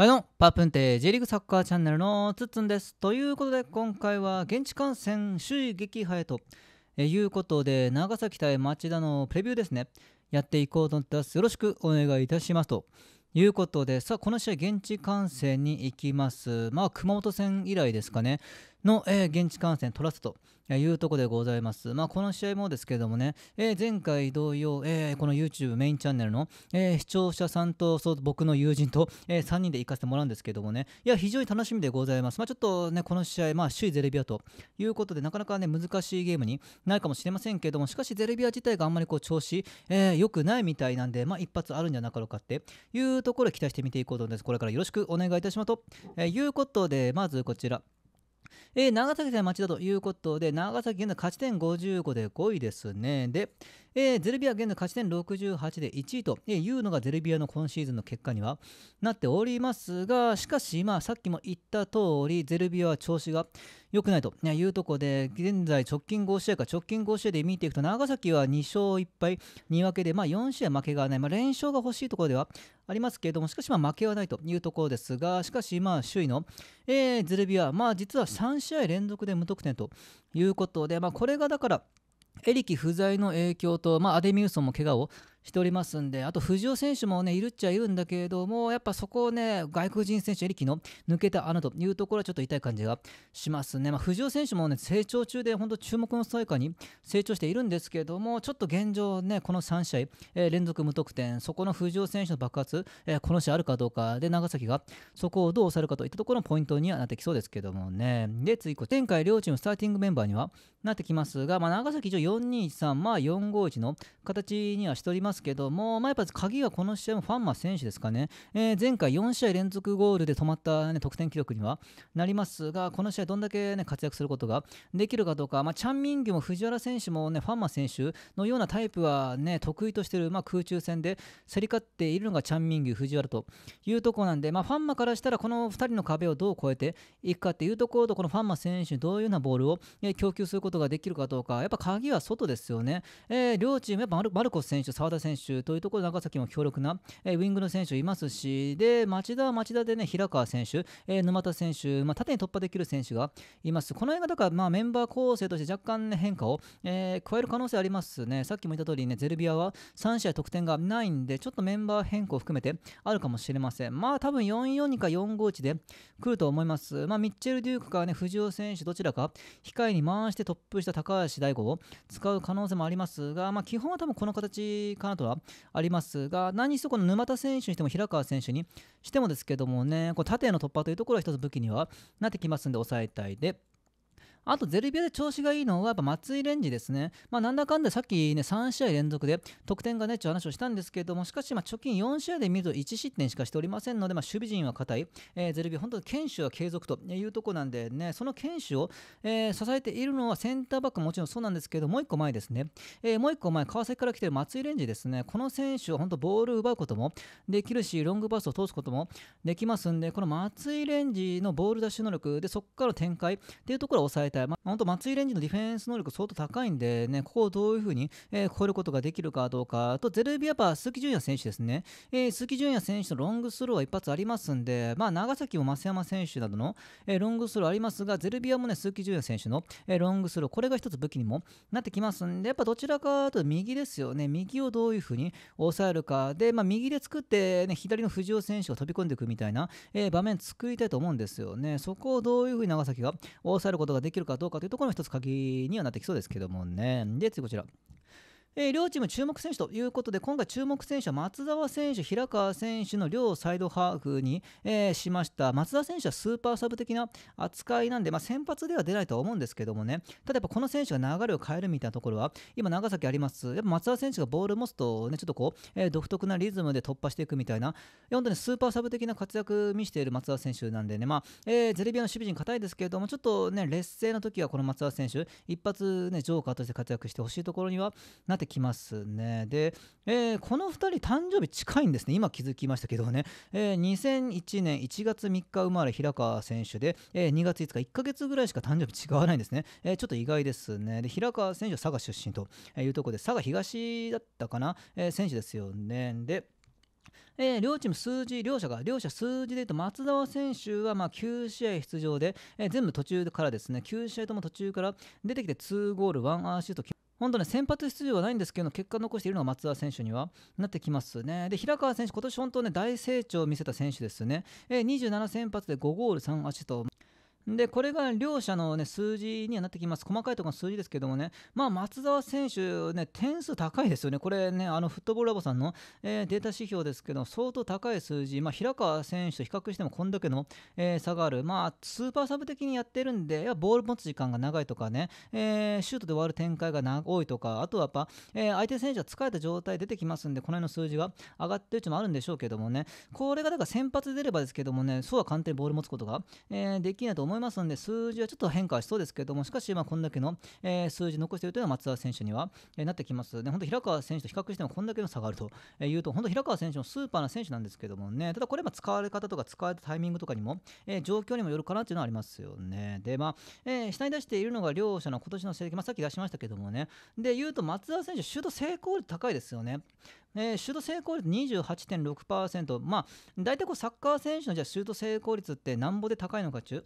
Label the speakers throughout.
Speaker 1: はいどうも、パプンテ J リーグサッカーチャンネルのつっつんです。ということで、今回は現地観戦首位撃破へということで、長崎対町田のプレビューですね、やっていこうと思ってます。よろしくお願いいたしますと。いうことで、さあ、この試合、現地観戦に行きます。まあ、熊本戦以来ですかね。の、えー、現地観戦取らせというとこでございます。まあ、この試合もですけどもね、えー、前回同様、えー、この YouTube メインチャンネルの、え視聴者さんとそう僕の友人と、え3人で行かせてもらうんですけどもね、いや、非常に楽しみでございます。まあ、ちょっとね、この試合、まあ、首位ゼルビアということで、なかなかね、難しいゲームになるかもしれませんけども、しかしゼルビア自体があんまりこう調子、え良くないみたいなんで、まあ、一発あるんじゃなかろうかっていうところで期待してみていこうと思います。これからよろしくお願いいたしますと、えいうことで、まずこちら。えー、長崎対町田ということで、長崎現在勝ち点55で5位ですね。で、えー、ゼルビア現在勝ち点68で1位というのがゼルビアの今シーズンの結果にはなっておりますが、しかし、まあ、さっきも言った通り、ゼルビアは調子が、良くないと、ね、いうとこで、現在直近5試合か、直近5試合で見ていくと、長崎は2勝1敗、2分けで、まあ、4試合負けがない、まあ、連勝が欲しいところではありますけれども、しかし、ま負けはないというところですが、しかし、まあ、首位の、えー、ズルビア、まあ、実は3試合連続で無得点ということで、まあ、これがだから、エリキ不在の影響と、まあ、アデミウソンも怪我をしておりますんで、あと藤尾選手もね、いるっちゃいるんだけれども、やっぱそこをね、外国人選手エリキの抜けた穴というところはちょっと痛い感じがしますね。まあ、藤尾選手もね、成長中で、本当注目のストライカーに成長しているんですけれども、ちょっと現状ね、この3試合、えー、連続無得点、そこの藤尾選手の爆発、えー、この試合あるかどうかで、長崎がそこをどう抑えるかといったところのポイントにはなってきそうですけどもね。で、次、前回両チームスターティングメンバーにはなってきますが、まあ、長崎一応4-2-3、まあ4-5-1の形にはしておりますますけども、まあ、やっぱ鍵はこの試合もファンマ選手ですかね、えー、前回4試合連続ゴールで止まった、ね、得点記録にはなりますが、この試合、どんだけ、ね、活躍することができるかどうか、まあ、チャン・ミンギュも藤原選手も、ね、ファンマ選手のようなタイプは、ね、得意としている、まあ、空中戦で競り勝っているのがチャン・ミンギュ、藤原というところなんで、まあ、ファンマからしたら、この2人の壁をどう超えていくかっていうところと、このファンマ選手にどういうようなボールを供給することができるかどうか、やっぱ鍵は外ですよね。えー、両チーム、やっぱマルコス選手、澤田選手というところ、長崎も強力な、えー、ウイングの選手いますし、で、町田は町田でね、平川選手、えー、沼田選手、まあ、縦に突破できる選手がいます。この辺が、だから、まあ、メンバー構成として若干、ね、変化を、えー、加える可能性ありますね。さっきも言った通りね、ゼルビアは3試合得点がないんで、ちょっとメンバー変更を含めてあるかもしれません。まあ、多分442か451で来ると思います。まあ、ミッチェル・デュークかね、藤尾選手、どちらか、控えに回してトップした高橋大吾を使う可能性もありますが、まあ、基本は多分この形かなとはありますが、何しろこの沼田選手にしても平川選手にしてもですけどもね、こう縦への突破というところは一つ武器にはなってきますんで、抑えたいで。あとゼルビアで調子がいいのはやっぱ松井レンジですね、まあ、なんだかんださっきね3試合連続で得点がねちょっと話をしたんですけれどもしかしま貯金4試合で見ると1失点しかしておりませんので、まあ、守備陣は固い、えー、ゼルビア本当に堅守は継続というところなんでねその堅守を、えー、支えているのはセンターバックももちろんそうなんですけどもう1個前ですね、えー、もう1個前川崎から来てる松井レンジですねこの選手は本当ボールを奪うこともできるしロングパスを通すこともできますんでこの松井レンジのボール奪取能力でそこからの展開っていうところを抑えたいま本当松井レンジのディフェンス能力相当高いんで、ね、ここをどういうふうに、えー、超えることができるかどうか、あとゼルビアパー、鈴木純也選手ですね、えー、鈴木純也選手のロングスローは一発ありますんで、まあ、長崎も増山選手などの、えー、ロングスローありますが、ゼルビアもね、鈴木純也選手の、えー、ロングスロー、これが一つ武器にもなってきますんで、やっぱどちらかと右ですよね、右をどういうふうに抑えるか、で、まあ、右で作って、ね、左の藤尾選手が飛び込んでいくみたいな、えー、場面作りたいと思うんですよね。そこをどういうふうに長崎が抑えることができるるかどうかというところの一つ鍵にはなってきそうですけどもね。で、次こちら。えー、両チーム注目選手ということで、今回注目選手は松澤選手、平川選手の両サイドハーフに、えー、しました。松澤選手はスーパーサブ的な扱いなんで、まあ、先発では出ないとは思うんですけどもね、ただやっぱこの選手が流れを変えるみたいなところは、今、長崎あります。やっぱ松澤選手がボールを持つと、ね、ちょっとこう、えー、独特なリズムで突破していくみたいな、本当にスーパーサブ的な活躍見せている松澤選手なんでね、まあ、えー、ゼルビアの守備陣硬いですけれども、ちょっとね、劣勢の時はこの松澤選手、一発ね、ジョーカーとして活躍してほしいところにはなってってきますね。で、えー、この2人誕生日近いんですね。今気づきましたけどね。えー、2001年1月3日生まれ平川選手で、えー、2月5日1ヶ月ぐらいしか誕生日違わないんですね。えー、ちょっと意外ですね。で、平川選手は佐賀出身というところで、佐賀東だったかな、えー、選手ですよね。で、えー、両チーム数字、両者が、両者数字でいうと、松沢選手はま9試合出場で、えー、全部途中からですね、9試合とも途中から出てきて2ゴール、1アシスト、本当ね、先発出場はないんですけど、結果残しているのは松田選手にはなってきますね。で、平川選手、今年本当ね、大成長を見せた選手ですね。え27先発で5ゴール3足シで、これが両者の、ね、数字にはなってきます。細かいところの数字ですけどもね、まあ、松沢選手、ね、点数高いですよね。これね、あのフットボールラボさんの、えー、データ指標ですけど、相当高い数字、まあ、平川選手と比較してもこんだけの、えー、差がある。まあ、スーパーサブ的にやってるんで、やボール持つ時間が長いとかね、えー、シュートで終わる展開が多いとか、あとはやっぱ、え相手選手は疲れた状態出てきますんで、この辺の数字が上がってるうちもあるんでしょうけどもね、これがだから先発出ればですけどもね、そうは簡単にボール持つことが、えできないと思思いますので、数字はちょっと変化しそうですけども、しかし、こんだけの、えー、数字残しているというのは松田選手には、えー、なってきますで、本当、平川選手と比較してもこんだけの差があるというと、本当、平川選手のスーパーな選手なんですけどもね、ただこれ、使われ方とか使われたタイミングとかにも、えー、状況にもよるかなというのはありますよね。で、まあ、えー、下に出しているのが両者の今年の成績、まあ、さっき出しましたけどもね、で、言うと松田選手、シュート成功率高いですよね。えー、シュート成功率28.6%、まあ、大体こうサッカー選手のじゃシュート成功率ってなんぼで高いのかちいう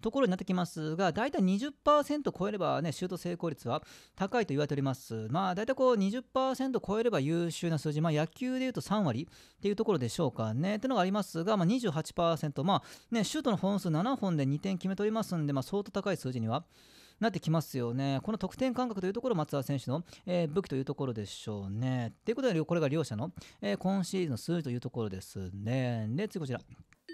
Speaker 1: ところになってきますが、大体20%超えれば、ね、シュート成功率は高いと言われております。まあ、大体こう20%超えれば優秀な数字、まあ、野球でいうと3割っていうところでしょうかね。っていうのがありますが、まあ28、まあね、シュートの本数7本で2点決めておりますんで、まあ、相当高い数字には。なってきますよね。この得点感覚というところ、松田選手の、えー、武器というところでしょうね。ということで、これが両者の、えー、今シーズンの数字というところですね。で、次こちら。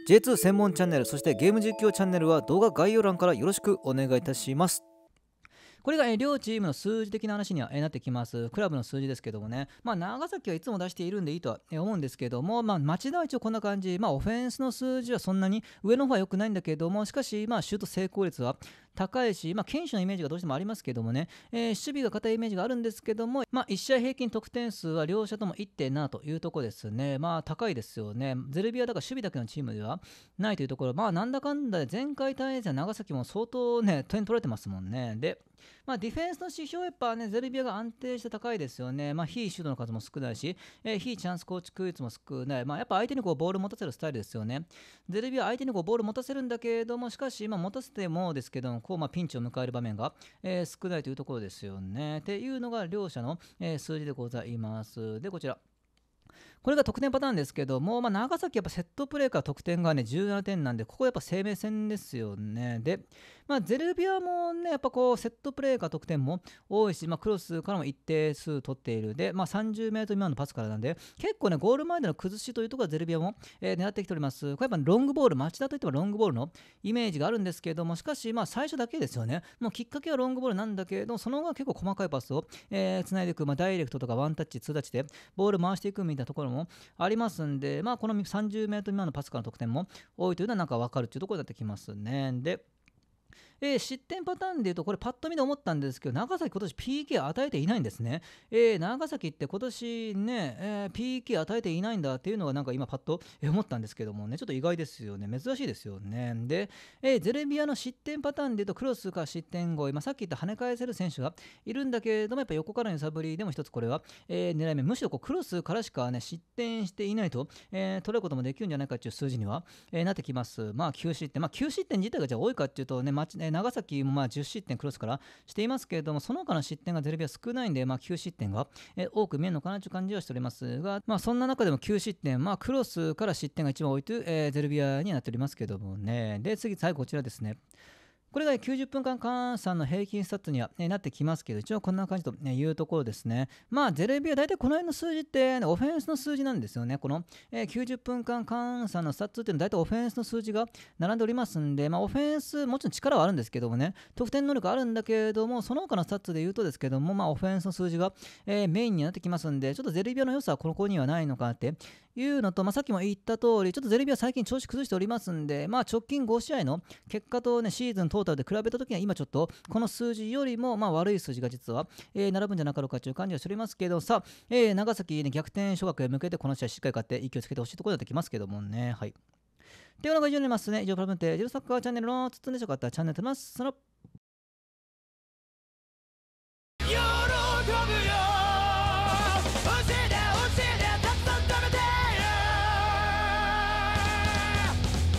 Speaker 1: J2 専門チャンネル、そしてゲーム実況チャンネルは動画概要欄からよろしくお願いいたします。これが、え両チームの数字的な話には、えなってきます。クラブの数字ですけどもね、まあ、長崎はいつも出しているんでいいとは、思うんですけども、まあ、町田は一応こんな感じ、まあ、オフェンスの数字はそんなに上の方は良くないんだけども、しかし、まあ、シュート成功率は高いし、まあ、堅守のイメージがどうしてもありますけどもね、えー、守備が硬いイメージがあるんですけども、まあ、1試合平均得点数は両者とも1.7というとこですね、まあ、高いですよね、ゼルビアだから守備だけのチームではないというところ、まあ、なんだかんだで前回対戦長崎も相当ね、点取れてますもんね。でまあ、ディフェンスの指標、やっぱね、ゼルビアが安定して高いですよね。まあ、非シュートの数も少ないし、えー、非チャンス構築率も少ない。まあ、やっぱ相手にこうボールを持たせるスタイルですよね。ゼルビア相手にこうボールを持たせるんだけれども、しかし、持たせてもですけども、こう、まあ、ピンチを迎える場面が、えー、少ないというところですよね。っていうのが両者の、えー、数字でございます。で、こちら。これが得点パターンですけども、まあ、長崎やっぱセットプレーから得点がね17点なんでここやっぱ生命線ですよねで、まあ、ゼルビアもねやっぱこうセットプレーから得点も多いし、まあ、クロスからも一定数取っているで、まあ、3 0ル未満のパスからなんで結構ねゴール前での崩しというところはゼルビアも、えー、狙ってきておりますこれやっぱロングボール町田といってもロングボールのイメージがあるんですけどもしかしまあ最初だけですよねもうきっかけはロングボールなんだけれどその後は結構細かいパスをつな、えー、繋いでいく、まあ、ダイレクトとかワンタッチツータッチでボール回していくみたいなところももありますんで、まあ、この3 0メール未満のパスカらの得点も多いというのはなんか分かるというところになってきますね。でえー、失点パターンで言うと、これ、パッと見で思ったんですけど、長崎、今年 PK 与えていないんですね。えー、長崎って今年ね、えー、PK 与えていないんだっていうのが、なんか今、パッと思ったんですけどもね、ちょっと意外ですよね、珍しいですよね。で、えー、ゼルビアの失点パターンで言うと、クロスか失点後、今、さっき言った跳ね返せる選手がいるんだけれども、やっぱ横からの揺さぶりでも一つこれは、えー、狙い目、むしろこうクロスからしかね、失点していないと、えー、取れることもできるんじゃないかっていう数字には、えー、なってきます。まあ、9失点、まあ、9失点自体がじゃあ多いかっていうとね、まち、長崎もまあ10失点クロスからしていますけれども、その他の失点がゼルビア少ないんで、まあ、9失点が、え多く見えるのかなという感じはしておりますが、まあ、そんな中でも9失点、まあ、クロスから失点が一番多いという、えゼルビアにはなっておりますけどもね。で、次、最後こちらですね。これが90分間換算の平均スタッツには、ね、なってきますけど、一応こんな感じと、いうところですね。まあ、ゼルビは大体この辺の数字って、ね、オフェンスの数字なんですよね。この、えー、90分間換算のスタッツっていうのは大体オフェンスの数字が並んでおりますんで、まあ、オフェンス、もちろん力はあるんですけどもね、得点能力あるんだけれども、その他のスタッツで言うとですけども、まあ、オフェンスの数字が、えー、メインになってきますんで、ちょっとゼルビアの良さはここにはないのかなっていうのと、まあ、さっきも言った通り、ちょっとゼルビア最近調子崩しておりますんで、まあ、直近5試合の結果と、ね、シーズントータルで比べたときには、今ちょっとこの数字よりも、まあ、悪い数字が実は、えー、並ぶんじゃなかろうかという感じはしておりますけど、さあ、えー、長崎、ね、逆転昇格へ向けて、この試合しっかり勝って勢いつけてほしいところになってきますけどもね。はい。というのが以上になりますね。以上、プラブンテージルサッカーチャンネルのつつんでしょうかったチャンネルとなます。その喜ぶ